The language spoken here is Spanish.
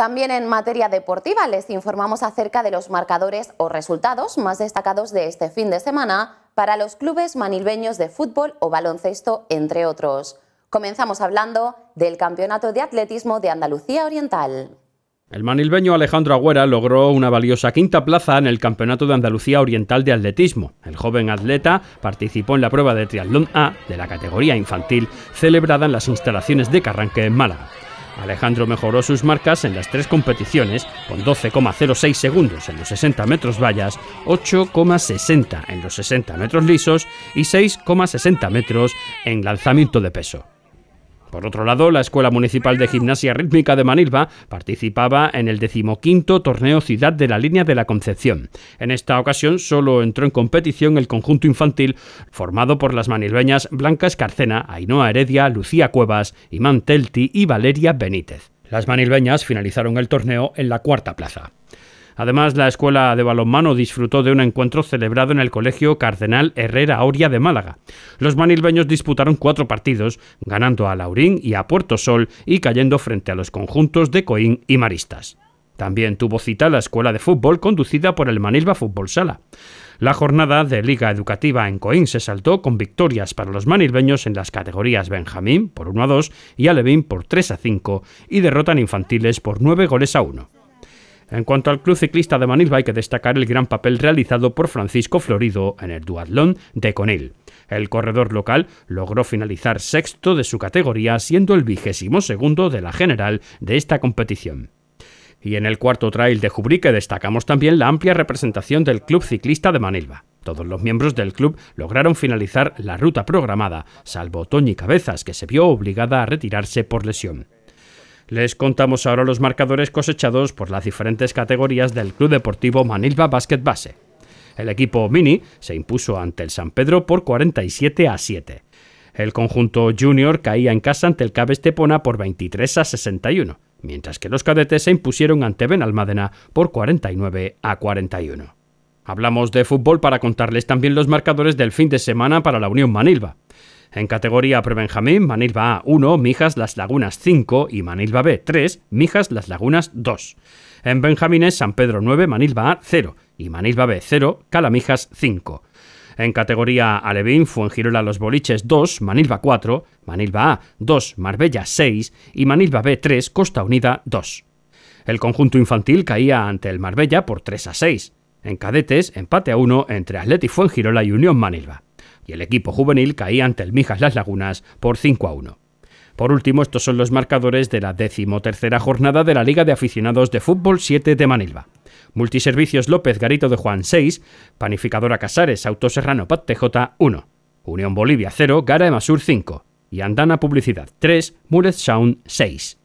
También en materia deportiva les informamos acerca de los marcadores o resultados más destacados de este fin de semana para los clubes manilbeños de fútbol o baloncesto, entre otros. Comenzamos hablando del Campeonato de Atletismo de Andalucía Oriental. El manilbeño Alejandro Agüera logró una valiosa quinta plaza en el Campeonato de Andalucía Oriental de Atletismo. El joven atleta participó en la prueba de triatlón A de la categoría infantil celebrada en las instalaciones de Carranque en Málaga. Alejandro mejoró sus marcas en las tres competiciones con 12,06 segundos en los 60 metros vallas, 8,60 en los 60 metros lisos y 6,60 metros en lanzamiento de peso. Por otro lado, la Escuela Municipal de Gimnasia Rítmica de Manilva participaba en el decimoquinto torneo Ciudad de la Línea de la Concepción. En esta ocasión solo entró en competición el conjunto infantil formado por las manilveñas Blanca Escarcena, Ainhoa Heredia, Lucía Cuevas, Imán Telti y Valeria Benítez. Las manilveñas finalizaron el torneo en la cuarta plaza. Además, la escuela de balonmano disfrutó de un encuentro celebrado en el Colegio Cardenal Herrera Oria de Málaga. Los manilbeños disputaron cuatro partidos, ganando a Laurín y a Puerto Sol y cayendo frente a los conjuntos de Coín y Maristas. También tuvo cita la escuela de fútbol conducida por el Manilba Fútbol Sala. La jornada de Liga Educativa en Coín se saltó con victorias para los manilbeños en las categorías Benjamín por 1 a 2 y Alevín por 3 a 5 y derrotan infantiles por 9 goles a 1. En cuanto al Club Ciclista de Manilva, hay que destacar el gran papel realizado por Francisco Florido en el duatlón de Conil. El corredor local logró finalizar sexto de su categoría, siendo el vigésimo segundo de la general de esta competición. Y en el cuarto trail de Jubrique destacamos también la amplia representación del Club Ciclista de Manilva. Todos los miembros del club lograron finalizar la ruta programada, salvo Toñi Cabezas, que se vio obligada a retirarse por lesión. Les contamos ahora los marcadores cosechados por las diferentes categorías del Club Deportivo Manilva Basket Base. El equipo mini se impuso ante el San Pedro por 47 a 7. El conjunto junior caía en casa ante el Cabe Estepona por 23 a 61, mientras que los cadetes se impusieron ante Benalmádena por 49 a 41. Hablamos de fútbol para contarles también los marcadores del fin de semana para la Unión Manilva. En categoría prebenjamín, Manilva A 1, Mijas Las Lagunas 5 y Manilva B 3, Mijas Las Lagunas 2. En benjamines, San Pedro 9, Manilva A 0 y Manilva B 0, Calamijas 5. En categoría Alevín, Fuengirola Los Boliches 2, Manilva 4, Manilva A 2, Marbella 6 y Manilva B 3, Costa Unida 2. El conjunto infantil caía ante el Marbella por 3 a 6. En cadetes, empate a 1 entre Atleti Fuengirola y Unión Manilva el equipo juvenil caía ante el Mijas Las Lagunas por 5 a 1. Por último, estos son los marcadores de la decimotercera jornada de la Liga de Aficionados de Fútbol 7 de Manilva. Multiservicios López Garito de Juan 6, Panificadora Casares Autoserrano Pat TJ 1, Unión Bolivia 0, Gara Emasur 5 y Andana Publicidad 3, Mulet Sound 6.